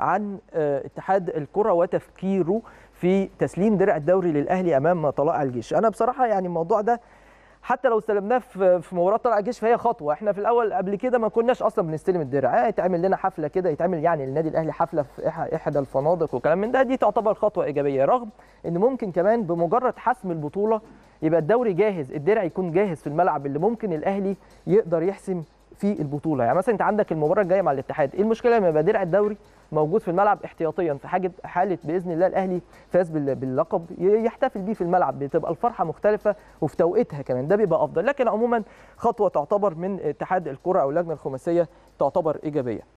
عن آه، اتحاد الكره وتفكيره في تسليم درع الدوري للاهلي امام طلائع الجيش انا بصراحه يعني الموضوع ده حتى لو استلمناه في مباراه طلائع الجيش فهي خطوه احنا في الاول قبل كده ما كناش اصلا بنستلم الدرع آه، يتعمل لنا حفله كده يتعمل يعني النادي الاهلي حفله في احدى الفنادق وكلام من ده دي تعتبر خطوه ايجابيه رغم ان ممكن كمان بمجرد حسم البطوله يبقى الدوري جاهز الدرع يكون جاهز في الملعب اللي ممكن الاهلي يقدر يحسم في البطوله يعني مثلا انت عندك المباراه الجايه مع الاتحاد ايه المشكله لما يبقى درع الدوري موجود في الملعب احتياطيا في حاجه حاله باذن الله الاهلي فاز باللقب يحتفل بيه في الملعب بتبقى الفرحه مختلفه وفي توقيتها كمان ده بيبقى افضل لكن عموما خطوه تعتبر من اتحاد الكره او اللجنه الخماسيه تعتبر ايجابيه